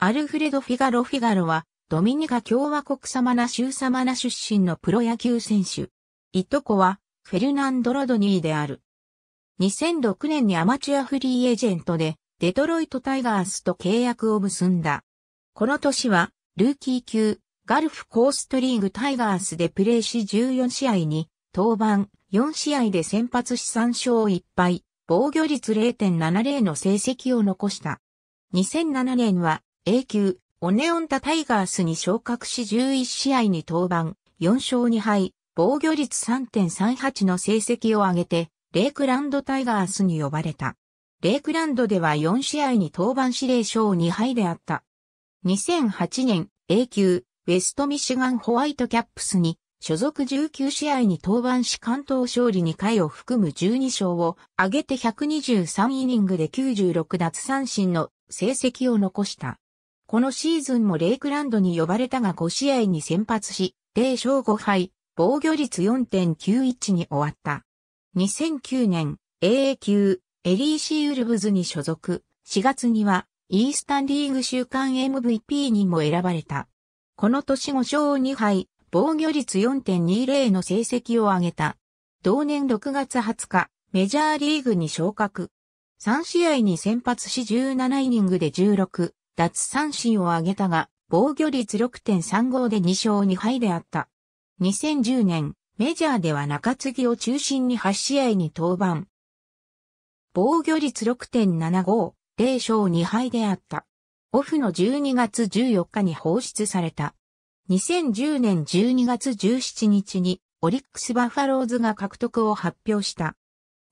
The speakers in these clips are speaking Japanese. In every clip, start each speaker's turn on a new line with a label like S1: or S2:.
S1: アルフレド・フィガロ・フィガロは、ドミニカ共和国サマナ州サマナ出身のプロ野球選手。いとこは、フェルナンド・ロドニーである。2006年にアマチュアフリーエージェントで、デトロイト・タイガースと契約を結んだ。この年は、ルーキー級、ガルフコーストリーグタイガースでプレーし14試合に、登板、4試合で先発し3勝1敗、防御率0.70の成績を残した。2007年は A 級、オネオンタタイガースに昇格し11試合に登板、4勝2敗、防御率3.38の成績を上げて、レイクランドタイガースに呼ばれた。レイクランドでは4試合に登板し0勝2敗であった。2008年 A 級ウェストミシガンホワイトキャップスに所属19試合に登板し関東勝利2回を含む12勝を上げて123イニングで96奪三振の成績を残した。このシーズンもレイクランドに呼ばれたが5試合に先発し、0勝5敗、防御率4.91に終わった。2009年、AA 級、エリーシーウルブズに所属、4月には、イースタンリーグ週間 MVP にも選ばれた。この年5勝2敗、防御率4.20の成績を上げた。同年6月20日、メジャーリーグに昇格。3試合に先発し17イニングで16、奪三振を挙げたが、防御率6.35で2勝2敗であった。2010年、メジャーでは中継ぎを中心に8試合に登板。防御率6.75、0勝2敗であった。オフの12月14日に放出された。2010年12月17日にオリックスバファローズが獲得を発表した。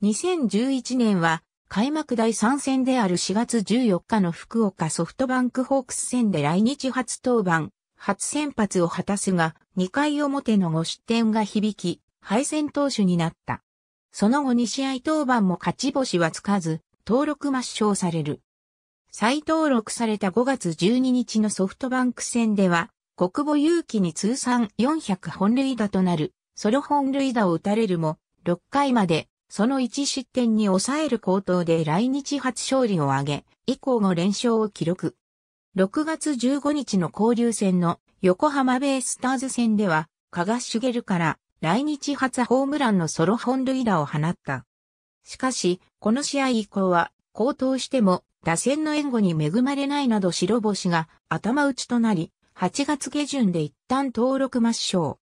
S1: 2011年は開幕第3戦である4月14日の福岡ソフトバンクホークス戦で来日初登板、初先発を果たすが、2回表の5失点が響き、敗戦投手になった。その後2試合登板も勝ち星はつかず、登録抹消される。再登録された5月12日のソフトバンク戦では、国母勇気に通算400本塁打となる、ソロ本塁打を打たれるも、6回までその1失点に抑える高騰で来日初勝利を挙げ、以降も連勝を記録。6月15日の交流戦の横浜ベイスターズ戦では、加賀茂から来日初ホームランのソロ本塁打を放った。しかし、この試合以降は、高騰しても打線の援護に恵まれないなど白星が頭打ちとなり、8月下旬で一旦登録抹消。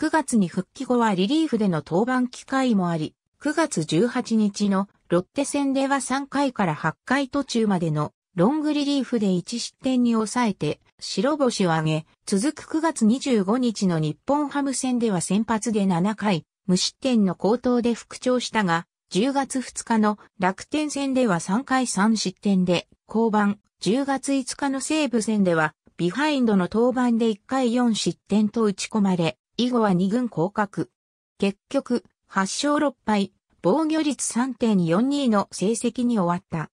S1: 9月に復帰後はリリーフでの登板機会もあり、9月18日のロッテ戦では3回から8回途中までのロングリリーフで1失点に抑えて白星を挙げ、続く9月25日の日本ハム戦では先発で7回、無失点の高騰で復調したが、10月2日の楽天戦では3回3失点で降板、10月5日の西武戦では、ビハインドの登板で1回4失点と打ち込まれ、以後は2軍降格。結局、8勝6敗、防御率3.42の成績に終わった。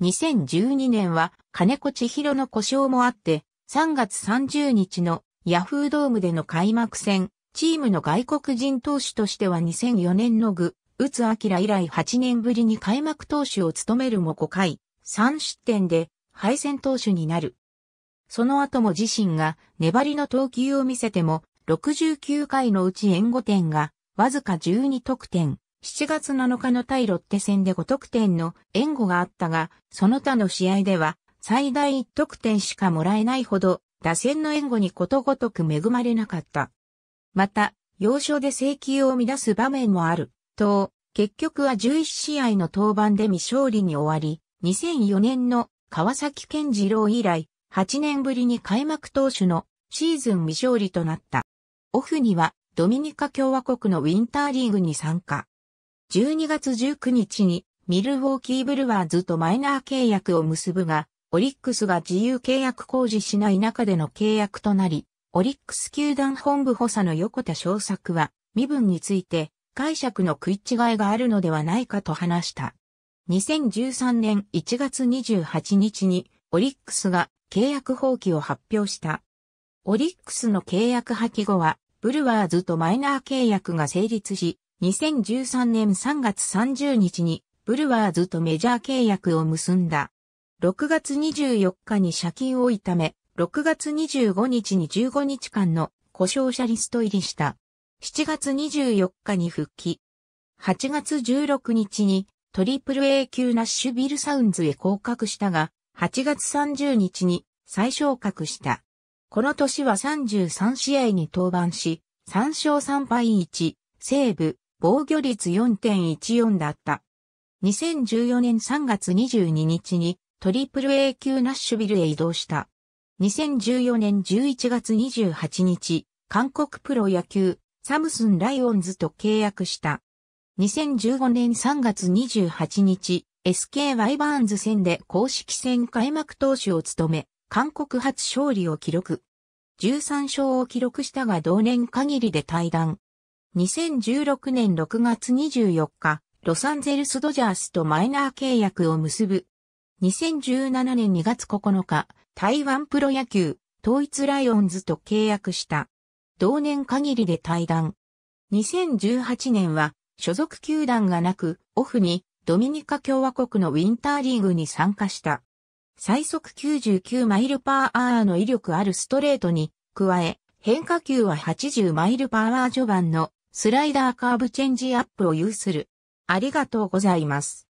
S1: 2012年は金子千尋の故障もあって、3月30日のヤフードームでの開幕戦、チームの外国人投手としては2004年の具、打つ明以来8年ぶりに開幕投手を務めるも5回、3失点で敗戦投手になる。その後も自身が粘りの投球を見せても、69回のうち援護点がわずか12得点、7月7日の対ロッテ戦で5得点の援護があったが、その他の試合では最大1得点しかもらえないほど、打線の援護にことごとく恵まれなかった。また、要所で請求を乱す場面もある、と、結局は11試合の登板で未勝利に終わり、2004年の川崎健次郎以来、8年ぶりに開幕投手のシーズン未勝利となった。オフにはドミニカ共和国のウィンターリーグに参加。12月19日にミルウォーキーブルワーズとマイナー契約を結ぶが、オリックスが自由契約工事しない中での契約となり、オリックス球団本部補佐の横田昌作は、身分について解釈の食い違いがあるのではないかと話した。2013年1月28日にオリックスが契約放棄を発表した。オリックスの契約破棄後は、ブルワーズとマイナー契約が成立し、2013年3月30日にブルワーズとメジャー契約を結んだ。6月24日に借金を痛め、6月25日に15日間の故障者リスト入りした。7月24日に復帰。8月16日にトリプル A 級ナッシュビルサウンズへ降格したが、8月30日に再昇格した。この年は33試合に登板し、3勝3敗1、西部、防御率4.14だった。2014年3月22日にトリプル A 級ナッシュビルへ移動した。2014年11月28日、韓国プロ野球サムスンライオンズと契約した。2015年3月28日、SK ワイバーンズ戦で公式戦開幕投手を務め、韓国初勝利を記録。13勝を記録したが同年限りで退団。2016年6月24日、ロサンゼルスドジャースとマイナー契約を結ぶ。2017年2月9日、台湾プロ野球、統一ライオンズと契約した。同年限りで退団。2018年は、所属球団がなく、オフに、ドミニカ共和国のウィンターリーグに参加した。最速99マイルパーアーの威力あるストレートに、加え、変化球は80マイルパーアー序盤のスライダーカーブチェンジアップを有する。ありがとうございます。